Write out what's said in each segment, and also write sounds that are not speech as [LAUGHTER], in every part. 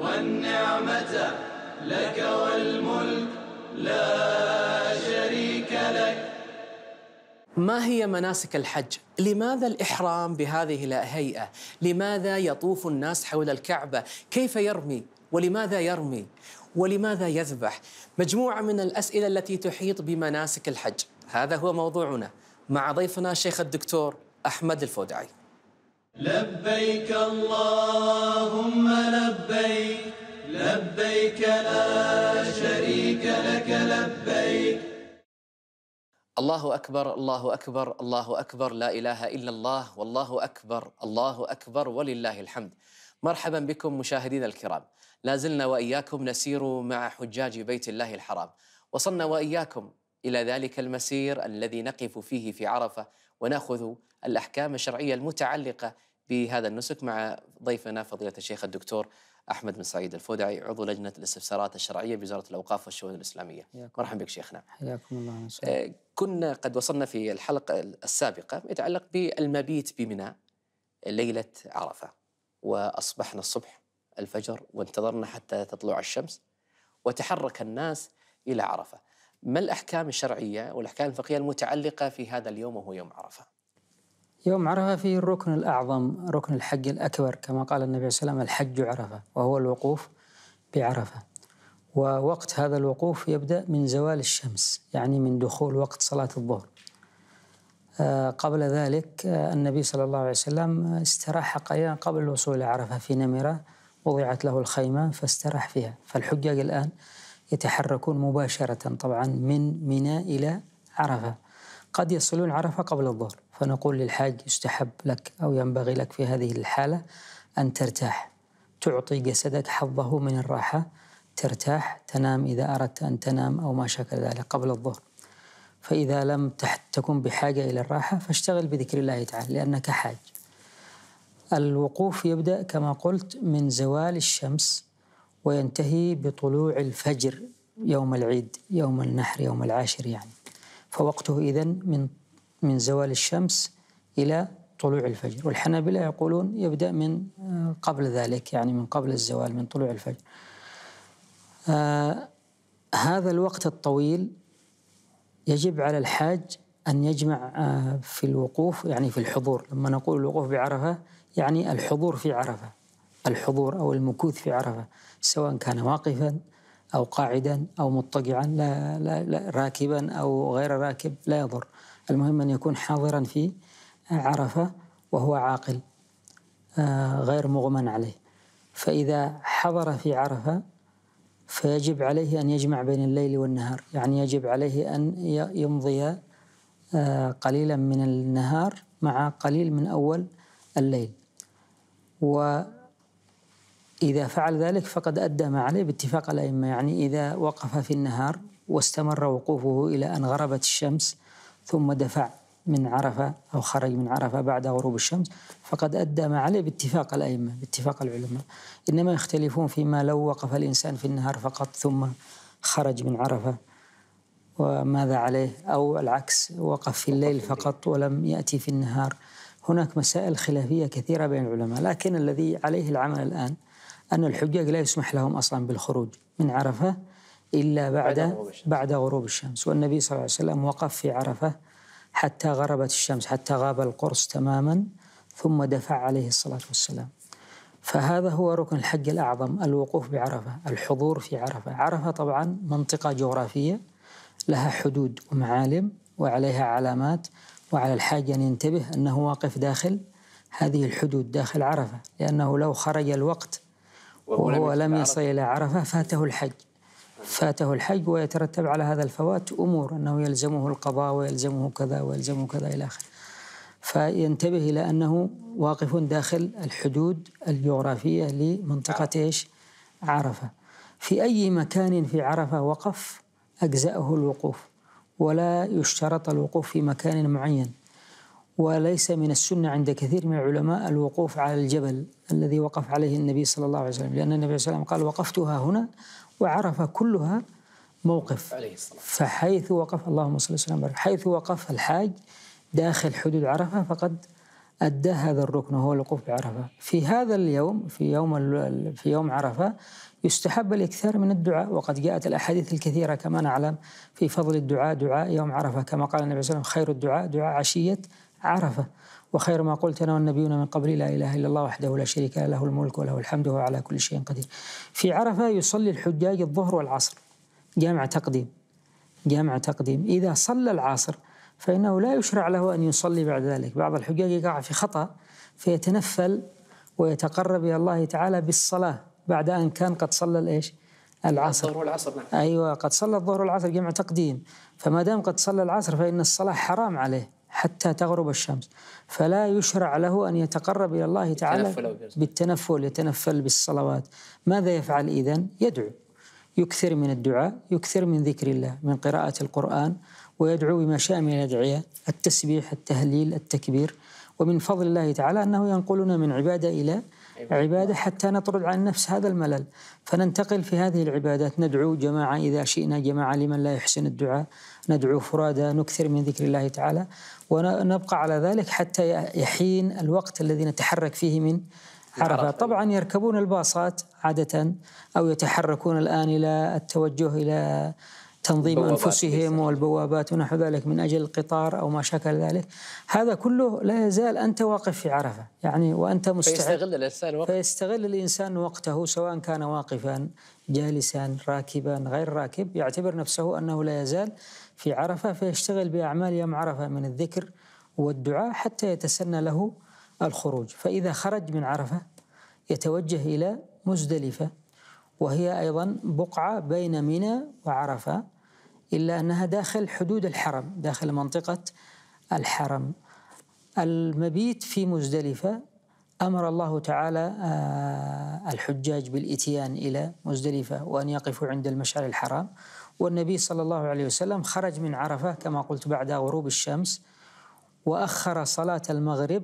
والنعمة لك والملك لا شريك لك ما هي مناسك الحج؟ لماذا الإحرام بهذه الهيئة؟ لماذا يطوف الناس حول الكعبة؟ كيف يرمي؟ ولماذا يرمي؟ ولماذا يذبح؟ مجموعة من الأسئلة التي تحيط بمناسك الحج هذا هو موضوعنا مع ضيفنا شيخ الدكتور أحمد الفودعي لبيك اللهم لبيك لبيك لا شريك لك لبيك الله أكبر الله أكبر الله أكبر لا إله إلا الله والله أكبر الله أكبر ولله الحمد مرحبا بكم مشاهدينا الكرام لازلنا وإياكم نسير مع حجاج بيت الله الحرام وصلنا وإياكم إلى ذلك المسير الذي نقف فيه في عرفة وناخذ الأحكام الشرعية المتعلقة في هذا النسك مع ضيفنا فضيلة الشيخ الدكتور أحمد بن سعيد الفودعي عضو لجنة الاستفسارات الشرعية بوزارة الأوقاف والشؤون الإسلامية مرحبا بك شيخنا حياكم الله آه كنا قد وصلنا في الحلقة السابقة يتعلق بالمبيت بمنى ليلة عرفة وأصبحنا الصبح الفجر وانتظرنا حتى تطلع الشمس وتحرك الناس إلى عرفة ما الأحكام الشرعية والأحكام الفقهية المتعلقة في هذا اليوم وهو يوم عرفة يوم عرفة فيه الركن الأعظم ركن الحج الأكبر كما قال النبي صلى الله عليه وسلم الحج عرفة وهو الوقوف بعرفة ووقت هذا الوقوف يبدأ من زوال الشمس يعني من دخول وقت صلاة الظهر آه، قبل ذلك آه، النبي صلى الله عليه وسلم استراح قليلا قبل الوصول إلى عرفة في نمرة وضعت له الخيمة فاستراح فيها فالحجاج الآن يتحركون مباشرة طبعا من ميناء إلى عرفة قد يصلون عرفة قبل الظهر فنقول للحاج يستحب لك أو ينبغي لك في هذه الحالة أن ترتاح تعطي جسدك حظه من الراحة ترتاح تنام إذا أردت أن تنام أو ما شكل ذلك قبل الظهر فإذا لم تكن بحاجة إلى الراحة فاشتغل بذكر الله تعالى لأنك حاج الوقوف يبدأ كما قلت من زوال الشمس وينتهي بطلوع الفجر يوم العيد يوم النحر يوم العاشر يعني فوقته إذن من من زوال الشمس إلى طلوع الفجر والحنابلة يقولون يبدأ من آه، قبل ذلك يعني من قبل الزوال من طلوع الفجر آه، هذا الوقت الطويل يجب على الحاج أن يجمع آه، في الوقوف يعني في الحضور لما نقول الوقوف بعرفة يعني الحضور في عرفة الحضور أو المكوث في عرفة سواء كان واقفا أو قاعدا أو مضطجعا لا, لا, لا راكبا أو غير راكب لا يضر المهم أن يكون حاضرا في عرفة وهو عاقل آه، غير مغمى عليه فإذا حضر في عرفة فيجب عليه أن يجمع بين الليل والنهار يعني يجب عليه أن يمضي آه، قليلا من النهار مع قليل من أول الليل و إذا فعل ذلك فقد أدى ما عليه باتفاق الأئمة يعني إذا وقف في النهار واستمر وقوفه إلى أن غربت الشمس ثم دفع من عرفة أو خرج من عرفة بعد غروب الشمس فقد أدى ما عليه باتفاق الأئمة باتفاق العلماء إنما يختلفون فيما لو وقف الإنسان في النهار فقط ثم خرج من عرفة وماذا عليه أو العكس وقف في الليل فقط ولم يأتي في النهار هناك مسائل خلافية كثيرة بين العلماء لكن الذي عليه العمل الآن أن الحجاج لا يسمح لهم أصلا بالخروج من عرفة إلا بعد بعد غروب الشمس, بعد غروب الشمس والنبي صلى الله عليه وسلم وقف في عرفة حتى غربت الشمس حتى غاب القرص تماما ثم دفع عليه الصلاة والسلام فهذا هو ركن الحج الأعظم الوقوف بعرفة الحضور في عرفة عرفة طبعا منطقة جغرافية لها حدود ومعالم وعليها علامات وعلى الحاج أن ينتبه أنه واقف داخل هذه الحدود داخل عرفة لأنه لو خرج الوقت وهو لم يصل إلى عرفة فاته الحج فاته الحج ويترتب على هذا الفوات أمور أنه يلزمه القضاء ويلزمه كذا ويلزمه كذا إلى آخره فينتبه إلى أنه واقف داخل الحدود الجغرافية لمنطقة إيش عرفة في أي مكان في عرفة وقف أجزأه الوقوف ولا يشترط الوقوف في مكان معين وليس من السنة عند كثير من العلماء الوقوف على الجبل الذي وقف عليه النبي صلى الله عليه وسلم لأن النبي صلى الله عليه وسلم قال وقفتها هنا وعرف كلها موقف عليه الصلاة فحيث وقف اللهم صل وسلم حيث وقف الحاج داخل حدود عرفة فقد أدى هذا الركن وهو الوقوف بعرفة في هذا اليوم في يوم في يوم عرفة يستحب الإكثار من الدعاء وقد جاءت الأحاديث الكثيرة كما نعلم في فضل الدعاء دعاء يوم عرفة كما قال النبي صلى الله عليه وسلم خير الدعاء دعاء عشية عرفه وخير ما قلت انا والنبيون من قبل لا اله الا الله وحده لا شريك له الملك وله الحمد وهو على كل شيء قدير. في عرفه يصلي الحجاج الظهر والعصر جامع تقديم جامع تقديم اذا صلى العصر فانه لا يشرع له ان يصلي بعد ذلك، بعض الحجاج يقع في خطا فيتنفل ويتقرب الى الله تعالى بالصلاه بعد ان كان قد صلى الايش؟ العصر الظهر والعصر نعم. ايوه قد صلى الظهر والعصر جمع تقديم فما دام قد صلى العصر فان الصلاه حرام عليه حتى تغرب الشمس فلا يشرع له أن يتقرب إلى الله تعالى بالتنفل يتنفل بالصلوات ماذا يفعل إذن؟ يدعو يكثر من الدعاء يكثر من ذكر الله من قراءة القرآن ويدعو بما شاء من الأدعية التسبيح التهليل التكبير ومن فضل الله تعالى أنه ينقلنا من عبادة إلى عبادة حتى نطرد عن النفس هذا الملل فننتقل في هذه العبادات ندعو جماعة إذا شئنا جماعة لمن لا يحسن الدعاء ندعو فرادى نكثر من ذكر الله تعالى ونبقى على ذلك حتى يحين الوقت الذي نتحرك فيه من عرفة طبعا يركبون الباصات عادة أو يتحركون الآن إلى التوجه إلى تنظيم أنفسهم والبوابات ونحو ذلك من أجل القطار أو ما شكل ذلك هذا كله لا يزال أنت واقف في عرفة يعني وأنت مستعد فيستغل الإنسان وقته فيستغل الإنسان وقته سواء كان واقفا جالسا راكبا غير راكب يعتبر نفسه أنه لا يزال في عرفة فيشتغل بأعمال يوم عرفة من الذكر والدعاء حتى يتسنى له الخروج فإذا خرج من عرفة يتوجه إلى مزدلفة وهي أيضا بقعة بين منى وعرفة إلا أنها داخل حدود الحرم داخل منطقة الحرم المبيت في مزدلفة أمر الله تعالى آه، الحجاج بالإتيان إلى مزدلفة وأن يقفوا عند المشعر الحرام والنبي صلى الله عليه وسلم خرج من عرفة كما قلت بعد غروب الشمس وأخر صلاة المغرب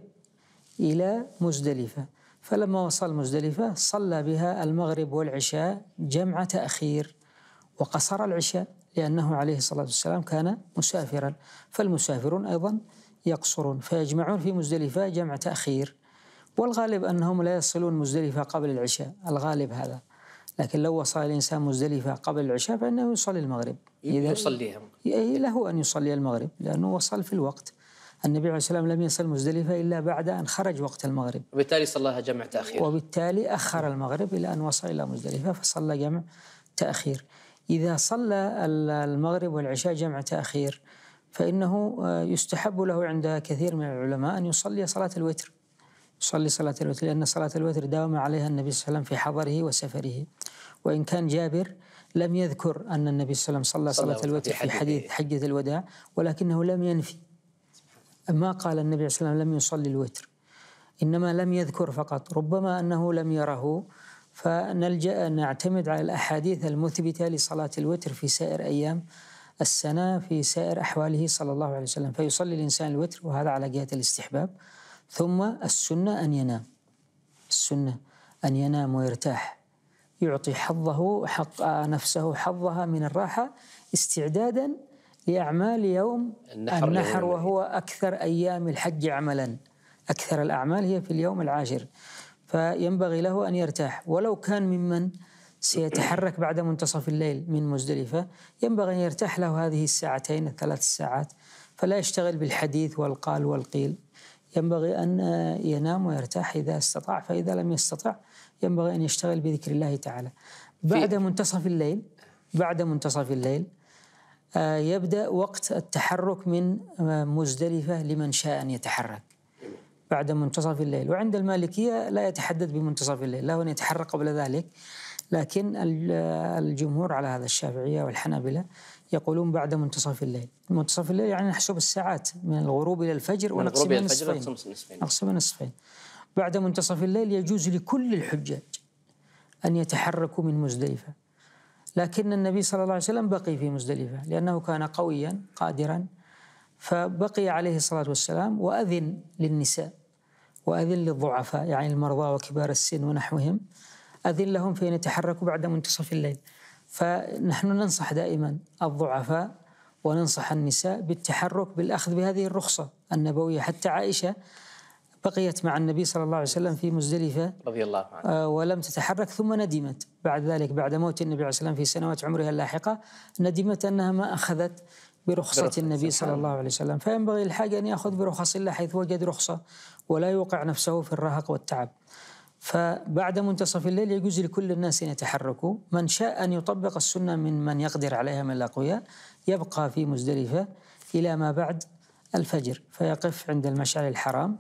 إلى مزدلفة فلما وصل مزدلفة صلى بها المغرب والعشاء جمع تأخير وقصر العشاء لأنه عليه الصلاة والسلام كان مسافرا فالمسافرون أيضا يقصرون فيجمعون في مزدلفة جمع تأخير والغالب أنهم لا يصلون مزدلفة قبل العشاء الغالب هذا لكن لو وصل الإنسان مزدلفة قبل العشاء فإنه يصلي المغرب إذا يصليها له أن يصلي المغرب لأنه وصل في الوقت النبي عليه الصلاة والسلام لم يصل مزدلفة إلا بعد أن خرج وقت المغرب وبالتالي صلاها جمع تأخير وبالتالي أخر المغرب إلى أن وصل إلى مزدلفة فصلى جمع تأخير إذا صلى المغرب والعشاء جمع تأخير فإنه آه، يستحب له عند كثير من العلماء أن يصلي صلاة الوتر يصلي صلاة الوتر لأن صلاة الوتر داوم عليها النبي صلى الله عليه وسلم في حضره وسفره وإن كان جابر لم يذكر أن النبي صلى الله عليه وسلم صلى صلاة الوتر في حديث حجة الوداع ولكنه لم ينفي ما قال النبي صلى الله عليه وسلم لم يصلي الوتر إنما لم يذكر فقط ربما أنه لم يره فنلجأ نعتمد على الأحاديث المثبتة لصلاة الوتر في سائر أيام السنة في سائر أحواله صلى الله عليه وسلم فيصلي الإنسان الوتر وهذا على جهة الاستحباب ثم السنة أن ينام السنة أن ينام ويرتاح يعطي حظه حق نفسه حظها من الراحة استعدادا لأعمال يوم النحر, النحر وهو أكثر أيام الحج عملا أكثر الأعمال هي في اليوم العاشر فينبغي له أن يرتاح ولو كان ممن سيتحرك بعد منتصف الليل من مزدلفة ينبغي أن يرتاح له هذه الساعتين الثلاث ساعات فلا يشتغل بالحديث والقال والقيل ينبغي أن ينام ويرتاح إذا استطاع فإذا لم يستطع ينبغي أن يشتغل بذكر الله تعالى بعد منتصف الليل بعد منتصف الليل آه، يبدأ وقت التحرك من آه، مزدلفة لمن شاء أن يتحرك بعد منتصف الليل وعند المالكية لا يتحدد بمنتصف الليل له أن يتحرك قبل ذلك لكن آه، الجمهور على هذا الشافعية والحنابلة يقولون بعد منتصف الليل منتصف الليل يعني نحسب الساعات من الغروب إلى الفجر ونقسم نصفين نصفين. نصفين بعد منتصف الليل يجوز لكل الحجاج أن يتحركوا من مزدلفة لكن النبي صلى الله عليه وسلم بقي في مزدلفة لأنه كان قويا قادرا فبقي عليه الصلاة والسلام وأذن للنساء وأذن للضعفاء يعني المرضى وكبار السن ونحوهم أذن لهم في أن يتحركوا بعد منتصف الليل فنحن ننصح دائما الضعفاء وننصح النساء بالتحرك بالأخذ بهذه الرخصة النبوية حتى عائشة بقيت مع النبي صلى الله عليه وسلم في مزدلفة رضي الله عنه آه، ولم تتحرك ثم ندمت بعد ذلك بعد موت النبي عليه وسلم في سنوات عمرها اللاحقة ندمت أنها ما أخذت برخصة النبي صلى الله عليه وسلم فينبغي الحاجة أن يأخذ برخص الله حيث وجد رخصة ولا يوقع نفسه في الرهق والتعب فبعد منتصف الليل يجوز لكل الناس أن يتحركوا من شاء أن يطبق السنة من من يقدر عليها من الأقوياء يبقى في مزدلفة إلى ما بعد الفجر فيقف عند المشعر الحرام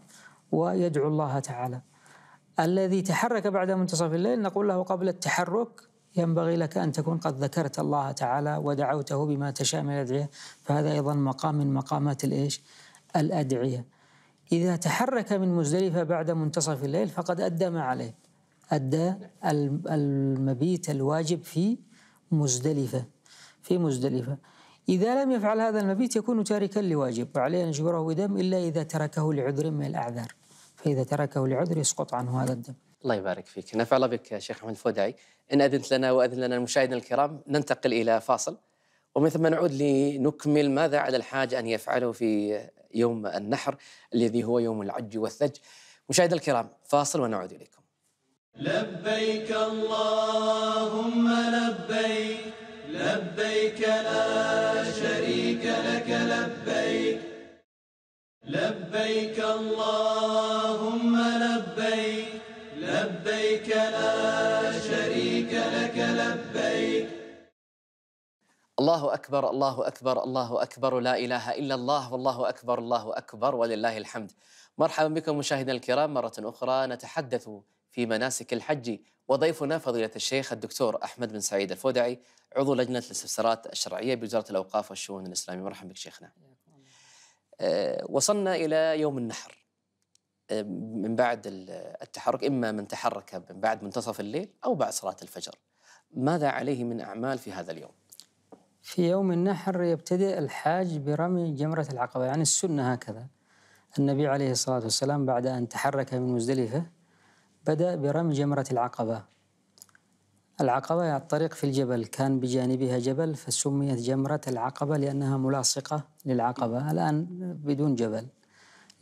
ويدعو الله تعالى الذي تحرك بعد منتصف الليل نقول له قبل التحرك ينبغي لك أن تكون قد ذكرت الله تعالى ودعوته بما تشاء من الأدعية فهذا أيضا مقام من مقامات الإيش الأدعية إذا تحرك من مزدلفة بعد منتصف الليل فقد أدى ما عليه أدى المبيت الواجب في مزدلفة في مزدلفة إذا لم يفعل هذا المبيت يكون تاركا لواجب وعليه أن يجبره بدم إلا إذا تركه لعذر من الأعذار فإذا تركه لعذر يسقط عنه هذا الدم الله يبارك فيك نفع الله بك شيخ محمد الفودعي إن أذنت لنا وأذن لنا المشاهدين الكرام ننتقل إلى فاصل ومن ثم نعود لنكمل ماذا على الحاج أن يفعله في يوم النحر الذي هو يوم العج والثج مشاهدينا الكرام فاصل ونعود إليكم لبيك اللهم لبيك لبيك لا شريك لك لبيك لبيك اللهم لبيك لبيك لا شريك لك لبيك الله أكبر الله أكبر الله أكبر لا إله إلا الله والله أكبر الله أكبر ولله الحمد مرحبا بكم مشاهدينا الكرام مرة أخرى نتحدث في مناسك الحج وضيفنا فضيلة الشيخ الدكتور أحمد بن سعيد الفودعي عضو لجنة الاستفسارات الشرعية بوزارة الأوقاف والشؤون الإسلامية مرحبا بك شيخنا آه، وصلنا إلى يوم النحر آه، من بعد التحرك إما من تحرك من بعد منتصف الليل أو بعد صلاة الفجر ماذا عليه من أعمال في هذا اليوم؟ في يوم النحر يبتدئ الحاج برمي جمرة العقبة يعني السنة هكذا النبي عليه الصلاة والسلام بعد أن تحرك من مزدلفة بدأ برمي جمرة العقبة العقبة يعني الطريق في الجبل كان بجانبها جبل فسميت جمرة العقبة لأنها ملاصقة للعقبة الآن بدون جبل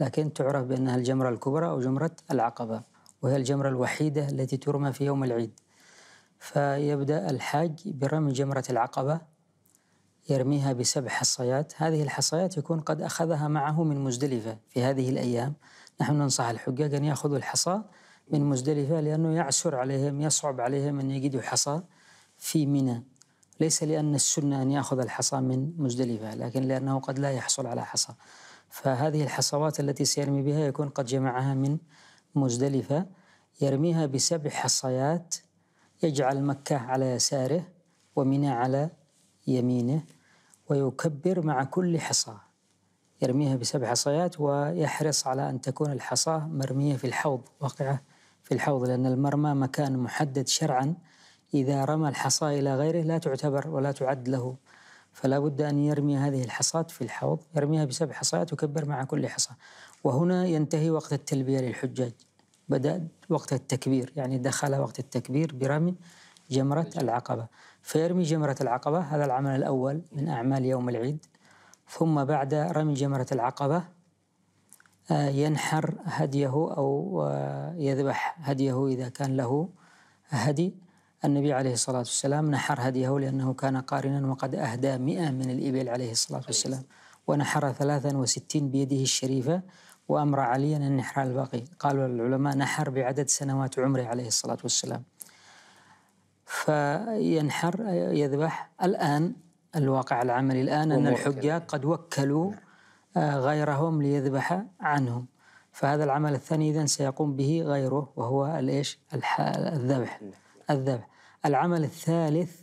لكن تعرف بأنها الجمرة الكبرى أو جمرة العقبة وهي الجمرة الوحيدة التي ترمى في يوم العيد فيبدأ الحاج برمي جمرة العقبة يرميها بسبع حصيات هذه الحصيات يكون قد أخذها معه من مزدلفة في هذه الأيام نحن ننصح الحجاج أن يأخذوا الحصى من مزدلفة لأنه يعسر عليهم يصعب عليهم أن يجدوا حصى في منى ليس لأن السنة أن يأخذ الحصى من مزدلفة لكن لأنه قد لا يحصل على حصى فهذه الحصوات التي سيرمي بها يكون قد جمعها من مزدلفة يرميها بسبع حصيات يجعل مكة على يساره ومنى على يمينه ويكبر مع كل حصى يرميها بسبع حصيات ويحرص على أن تكون الحصى مرمية في الحوض واقعة في الحوض لأن المرمى مكان محدد شرعا إذا رمى الحصى إلى غيره لا تعتبر ولا تعد له فلا بد أن يرمي هذه الحصاة في الحوض يرميها بسبع حصيات وكبر مع كل حصى وهنا ينتهي وقت التلبية للحجاج بدأ وقت التكبير يعني دخل وقت التكبير برمي جمرة العقبة فيرمي جمرة العقبة هذا العمل الأول من أعمال يوم العيد ثم بعد رمي جمرة العقبة آه، ينحر هديه أو آه، يذبح هديه إذا كان له هدي النبي عليه الصلاة والسلام نحر هديه لأنه كان قارنا وقد أهدى مئة من الإبل عليه الصلاة والسلام ونحر ثلاثا وستين بيده الشريفة وأمر عليا أن نحر الباقي قالوا العلماء نحر بعدد سنوات عمره عليه الصلاة والسلام فينحر آه، يذبح الآن الواقع العملي الآن أن الحجاج قد وكلوا نعم. غيرهم ليذبح عنهم فهذا العمل الثاني إذا سيقوم به غيره وهو الإيش الذبح نعم. الذبح العمل الثالث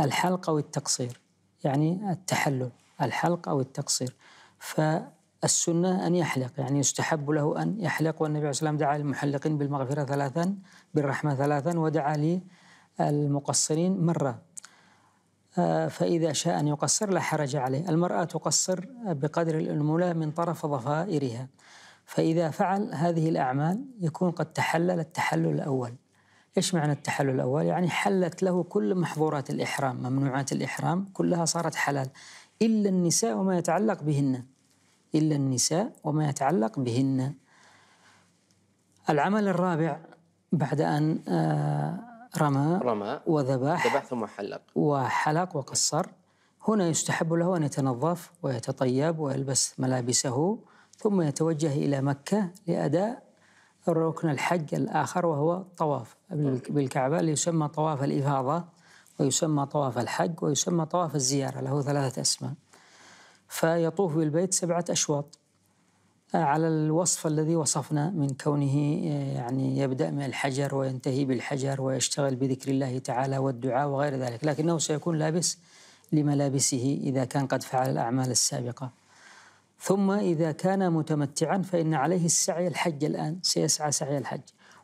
الحلق أو التقصير يعني التحلل الحلق أو التقصير فالسنة أن يحلق يعني يستحب له أن يحلق والنبي عليه الصلاة والسلام دعا للمحلقين بالمغفرة ثلاثا بالرحمة ثلاثا ودعا للمقصرين مرة آه، فإذا شاء أن يقصر لا حرج عليه المرأة تقصر بقدر الأنملة من طرف ضفائرها فإذا فعل هذه الأعمال يكون قد تحلل التحلل الأول إيش معنى التحلل الأول؟ يعني حلت له كل محظورات الإحرام ممنوعات الإحرام كلها صارت حلال إلا النساء وما يتعلق بهن إلا النساء وما يتعلق بهن العمل الرابع بعد أن آه، رمى رمى وذبح ذبح ثم حلق وحلق وقصر هنا يستحب له أن يتنظف ويتطيب ويلبس ملابسه ثم يتوجه إلى مكة لأداء الركن الحج الآخر وهو الطواف بالكعبة اللي يسمى طواف الإفاضة ويسمى طواف الحج ويسمى طواف الزيارة له ثلاثة أسماء فيطوف بالبيت سبعة أشواط على الوصف الذي وصفنا من كونه آه، يعني يبدأ من الحجر وينتهي بالحجر ويشتغل بذكر الله تعالى والدعاء وغير ذلك لكنه سيكون لابس لملابسه إذا كان قد فعل الأعمال السابقة ثم إذا كان متمتعا فإن عليه السعي الحج الآن سيسعى سعي الحج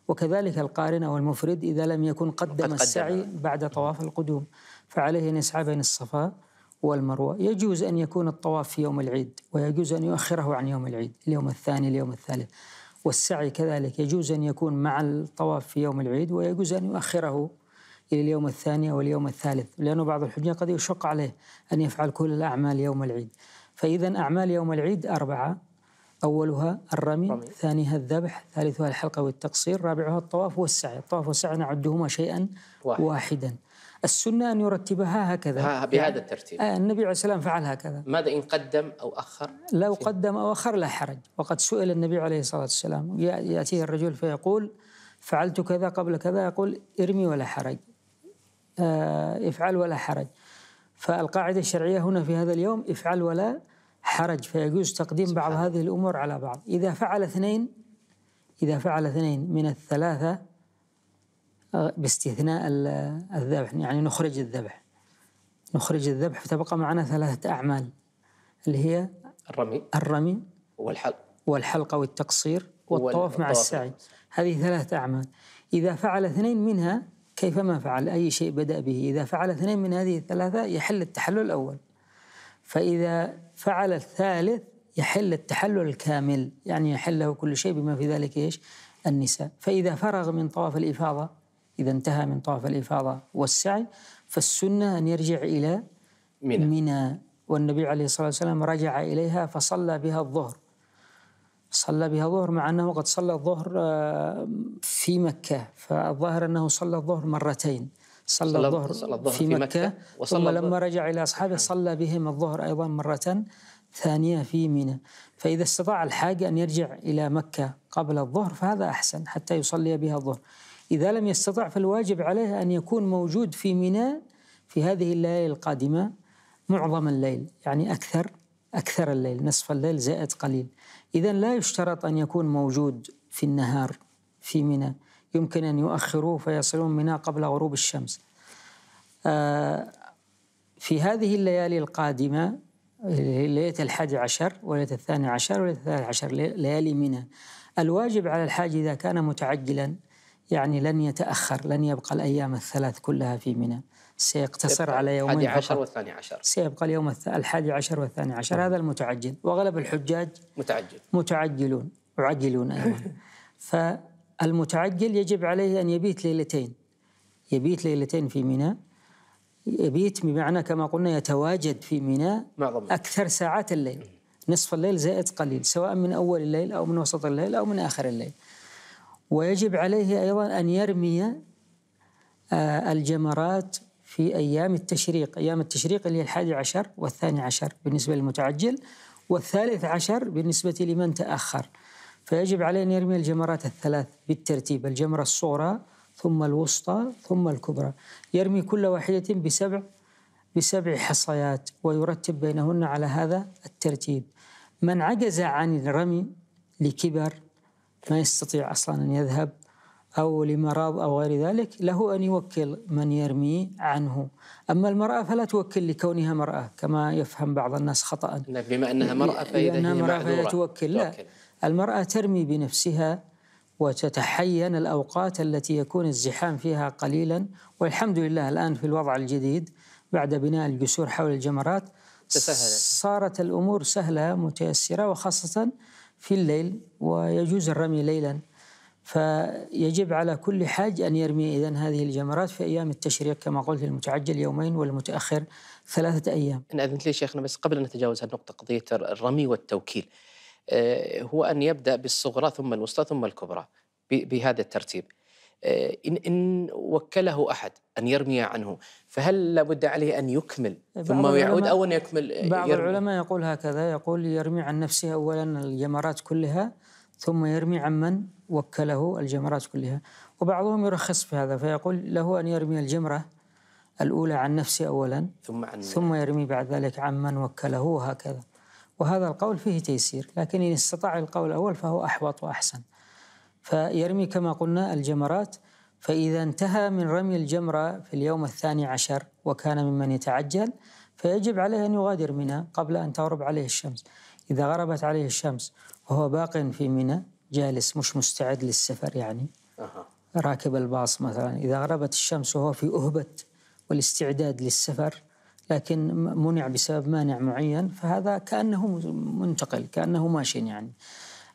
وكذلك القارن أو المفرد إذا لم يكن قدم, قدم السعي بعد طواف القدوم فعليه أن يسعى بين الصفا والمروة يجوز أن يكون الطواف في يوم العيد ويجوز أن يؤخره عن يوم العيد اليوم الثاني اليوم الثالث والسعي كذلك يجوز أن يكون مع الطواف في يوم العيد ويجوز أن يؤخره إلى اليوم الثاني أو اليوم الثالث لأنه بعض الحجاج قد يشق عليه أن يفعل كل الأعمال يوم العيد فإذا أعمال يوم العيد أربعة أولها الرمي رمي. ثانيها الذبح ثالثها الحلقة والتقصير رابعها الطواف والسعي الطواف والسعي نعدهما شيئا واحد. واحدا السنة أن يرتبها هكذا بهذا يعني الترتيب آه النبي عليه السلام فعل هكذا ماذا إن قدم أو أخر؟ لو قدم أو أخر لا حرج وقد سئل النبي عليه الصلاة والسلام يأتيه الرجل فيقول فعلت كذا قبل كذا يقول ارمي ولا حرج آه افعل ولا حرج فالقاعدة الشرعية هنا في هذا اليوم افعل ولا حرج فيجوز تقديم بعض هذه الأمور على بعض إذا فعل اثنين إذا فعل اثنين من الثلاثة باستثناء الذبح يعني نخرج الذبح نخرج الذبح فتبقى معنا ثلاثة أعمال اللي هي الرمي الرمي والحلق والحلقة والتقصير والطواف مع السعي هذه ثلاثة أعمال إذا فعل اثنين منها كيفما فعل أي شيء بدأ به إذا فعل اثنين من هذه الثلاثة يحل التحلل الأول فإذا فعل الثالث يحل التحلل الكامل يعني يحله كل شيء بما في ذلك إيش النساء فإذا فرغ من طواف الإفاضة إذا انتهى من طواف الإفاضة والسعي فالسنة أن يرجع إلى منى منى والنبي عليه الصلاة والسلام رجع إليها فصلى بها الظهر صلى بها الظهر مع أنه قد صلى الظهر آه، في مكة فالظاهر أنه صلى الظهر مرتين صلى, صلى الظهر في, مكة, مكة وصلى ثم لما رجع إلى أصحابه نعم. صلى بهم الظهر أيضا مرة ثانية في منى فإذا استطاع الحاج أن يرجع إلى مكة قبل الظهر فهذا أحسن حتى يصلي بها الظهر إذا لم يستطع فالواجب عليه أن يكون موجود في ميناء في هذه الليالي القادمة معظم الليل يعني أكثر أكثر الليل نصف الليل زائد قليل إذا لا يشترط أن يكون موجود في النهار في منى يمكن أن يؤخروه فيصلون منى قبل غروب الشمس آه، في هذه الليالي القادمة ليلة الحادي عشر وليلة الثاني عشر وليلة الثالث عشر ليالي منى الواجب على الحاج إذا كان متعجلا يعني لن يتأخر لن يبقى الأيام الثلاث كلها في منى سيقتصر على يومين الحادي عشر والثاني عشر سيبقى اليوم الحادي عشر والثاني عشر نعم. هذا المتعجل وغلب الحجاج متعجل متعجلون يعجلون أيضا [LAUGHS] فالمتعجل يجب عليه أن يبيت ليلتين يبيت ليلتين في منى يبيت بمعنى كما قلنا يتواجد في منى أكثر ساعات الليل نصف الليل زائد قليل سواء من أول الليل أو من وسط الليل أو من آخر الليل ويجب عليه أيضا أن يرمي آه، الجمرات في أيام التشريق أيام التشريق اللي هي الحادي عشر والثاني عشر بالنسبة للمتعجل والثالث عشر بالنسبة لمن تأخر فيجب عليه أن يرمي الجمرات الثلاث بالترتيب الجمرة الصغرى ثم الوسطى ثم الكبرى يرمي كل واحدة بسبع بسبع حصيات ويرتب بينهن على هذا الترتيب من عجز عن الرمي لكبر ما يستطيع أصلا أن يذهب أو لمرض أو غير ذلك له أن يوكل من يرمي عنه أما المرأة فلا توكل لكونها مرأة كما يفهم بعض الناس خطأ بما أنها مرأة فإذا هي مرأة فلا توكل لا المرأة ترمي بنفسها وتتحين الأوقات التي يكون الزحام فيها قليلا والحمد لله الآن في الوضع الجديد بعد بناء الجسور حول الجمرات تسهلت صارت الأمور سهلة متيسرة وخاصة في الليل ويجوز الرمي ليلا فيجب على كل حاج أن يرمي إذا هذه الجمرات في أيام التشريق كما قلت المتعجل يومين والمتأخر ثلاثة أيام أنا أذنت لي شيخنا بس قبل أن نتجاوز النقطة قضية الرمي والتوكيل آه، هو أن يبدأ بالصغرى ثم الوسطى ثم الكبرى بهذا الترتيب آه، إن, إن وكله أحد أن يرمي عنه فهل لابد عليه أن يكمل ثم يعود أو أن يكمل آه، بعض يرمي. العلماء يقول هكذا يقول يرمي عن نفسه أولا الجمرات كلها ثم يرمي عن من وكله الجمرات كلها وبعضهم يرخص في هذا فيقول له أن يرمي الجمرة الأولى عن نفسه أولا ثم, عن ثم يرمي بعد ذلك عن من وكله وهكذا وهذا القول فيه تيسير لكن إن استطاع القول الأول فهو أحوط وأحسن فيرمي كما قلنا الجمرات فإذا انتهى من رمي الجمرة في اليوم الثاني عشر وكان ممن يتعجل فيجب عليه أن يغادر منى قبل أن تغرب عليه الشمس إذا غربت عليه الشمس وهو باق في منى جالس مش مستعد للسفر يعني راكب الباص مثلا إذا غربت الشمس وهو في أهبة والاستعداد للسفر لكن منع بسبب مانع معين فهذا كأنه منتقل كأنه ماشي يعني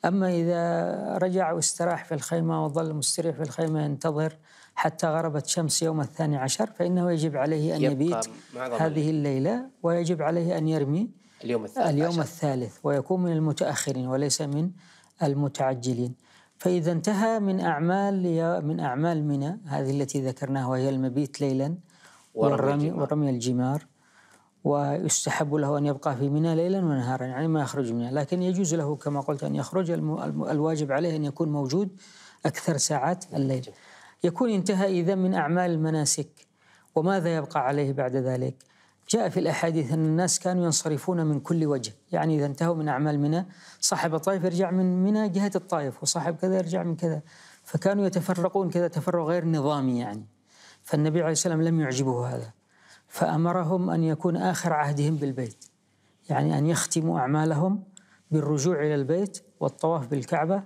أما إذا رجع واستراح في الخيمة وظل مستريح في الخيمة ينتظر حتى غربت شمس يوم الثاني عشر فإنه يجب عليه أن يبيت هذه الليلة ويجب عليه أن يرمي اليوم الثالث, اليوم الثالث ويكون من المتأخرين وليس من المتعجلين فإذا انتهى من أعمال من أعمال منى هذه التي ذكرناها وهي المبيت ليلا والرمي, والرمي الجمار ويستحب له أن يبقى في منى ليلا ونهارا يعني ما يخرج منها لكن يجوز له كما قلت أن يخرج الواجب عليه أن يكون موجود أكثر ساعات الليل يكون انتهى إذا من أعمال المناسك وماذا يبقى عليه بعد ذلك جاء في الأحاديث أن الناس كانوا ينصرفون من كل وجه يعني إذا انتهوا من أعمال منى صاحب الطائف يرجع من منى جهة الطائف وصاحب كذا يرجع من كذا فكانوا يتفرقون كذا تفرق غير نظامي يعني فالنبي عليه السلام لم يعجبه هذا فأمرهم أن يكون آخر عهدهم بالبيت يعني أن يختموا أعمالهم بالرجوع إلى البيت والطواف بالكعبة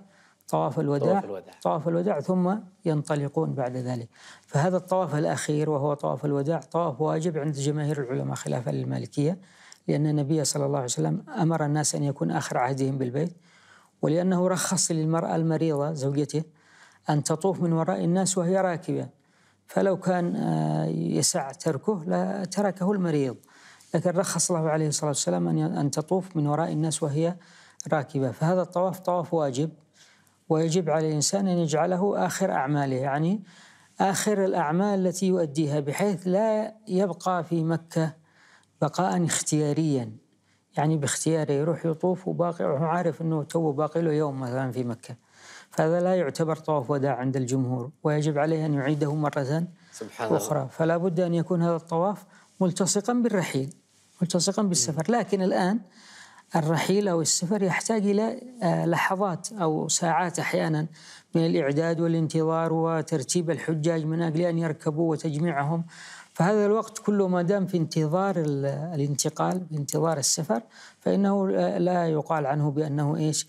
طواف الوداع طواف الوداع, طواف الوداع ثم ينطلقون بعد ذلك فهذا الطواف الأخير وهو طواف الوداع طواف واجب عند جماهير العلماء خلافا للمالكية لأن النبي صلى الله عليه وسلم أمر الناس أن يكون آخر عهدهم بالبيت ولأنه رخص للمرأة المريضة زوجته أن تطوف من وراء الناس وهي راكبة فلو كان آه، يسع تركه لتركه المريض لكن رخص الله عليه الصلاة والسلام أن تطوف من وراء الناس وهي راكبة فهذا الطواف طواف واجب ويجب على الإنسان أن يجعله آخر أعماله يعني آخر الأعمال التي يؤديها بحيث لا يبقى في مكة بقاء اختياريا يعني باختياره يروح يطوف وباقي عارف أنه تو باقي له يوم مثلا في مكة فهذا لا يعتبر طواف وداع عند الجمهور ويجب عليه أن يعيده مرة سبحان أخرى الله. فلا بد أن يكون هذا الطواف ملتصقا بالرحيل ملتصقا بالسفر لكن الآن الرحيل أو السفر يحتاج إلى آه، لحظات أو ساعات أحيانا من الإعداد والانتظار وترتيب الحجاج من أجل أن يركبوا وتجميعهم فهذا الوقت كله ما دام في انتظار الانتقال في انتظار السفر فإنه آه، لا يقال عنه بأنه إيش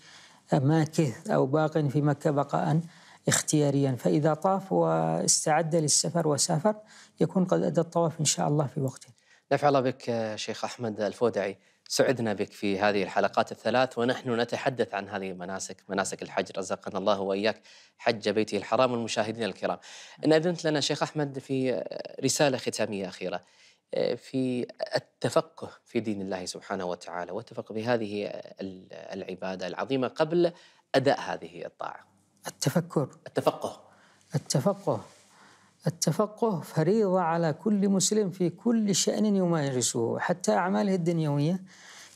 ماكث أو باق في مكة بقاء اختياريا فإذا طاف واستعد للسفر وسافر يكون قد أدى الطواف إن شاء الله في وقته نفع الله بك شيخ أحمد الفودعي سعدنا بك في هذه الحلقات الثلاث ونحن نتحدث عن هذه المناسك مناسك الحج رزقنا الله وإياك حج بيته الحرام والمشاهدين الكرام إن أذنت لنا شيخ أحمد في رسالة ختامية أخيرة في التفقه في دين الله سبحانه وتعالى والتفقه في هذه العبادة العظيمة قبل أداء هذه الطاعة التفكر التفقه التفقه التفقه فريضة على كل مسلم في كل شأن يمارسه حتى أعماله الدنيوية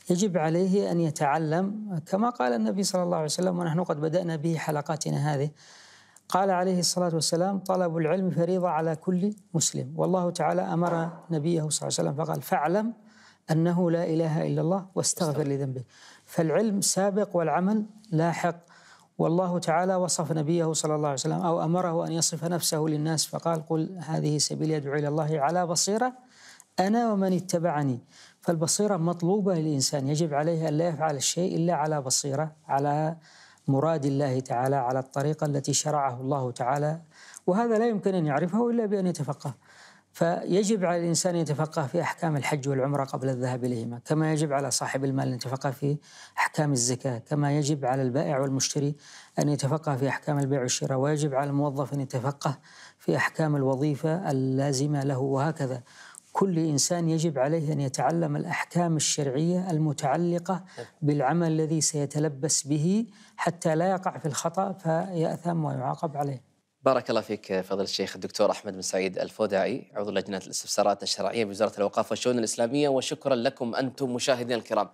يجب عليه أن يتعلم كما قال النبي صلى الله عليه وسلم ونحن قد بدأنا به حلقاتنا هذه قال عليه الصلاة والسلام طلب العلم فريضة على كل مسلم والله تعالى أمر نبيه صلى الله عليه وسلم فقال فاعلم أنه لا إله إلا الله واستغفر لذنبه فالعلم سابق والعمل لاحق والله تعالى وصف نبيه صلى الله عليه وسلم أو أمره أن يصف نفسه للناس فقال قل هذه سبيلي أدعو إلى الله على بصيرة أنا ومن اتبعني فالبصيرة مطلوبة للإنسان يجب عليه أن لا يفعل الشيء إلا على بصيرة على مراد الله تعالى على الطريقة التي شرعه الله تعالى وهذا لا يمكن أن يعرفه إلا بأن يتفقه فيجب على الإنسان أن يتفقه في أحكام الحج والعمرة قبل الذهاب إليهما كما يجب على صاحب المال أن يتفقه في أحكام الزكاة كما يجب على البائع والمشتري أن يتفقه في أحكام البيع والشراء ويجب على الموظف أن يتفقه في أحكام الوظيفة اللازمة له وهكذا كل انسان يجب عليه ان يتعلم الاحكام الشرعيه المتعلقه نعم. بالعمل الذي سيتلبس به حتى لا يقع في الخطا فياثم ويعاقب عليه. بارك الله فيك فضل الشيخ الدكتور احمد بن سعيد الفوداعي عضو لجنه الاستفسارات الشرعيه بوزاره الاوقاف والشؤون الاسلاميه وشكرا لكم انتم مشاهدينا الكرام.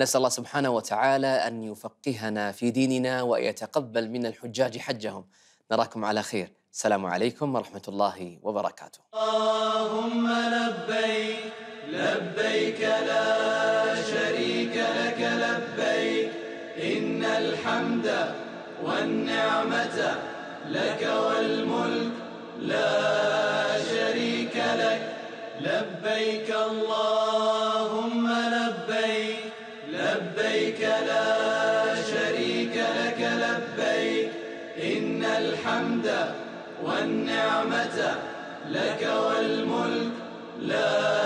نسال الله سبحانه وتعالى ان يفقهنا في ديننا ويتقبل من الحجاج حجهم. نراكم على خير. السلام عليكم ورحمة الله وبركاته اللهم لبيك لبيك لا شريك لك لبيك إن الحمد والنعمة لك والملك لا شريك لك لبيك الله والنعمة لك والملك لا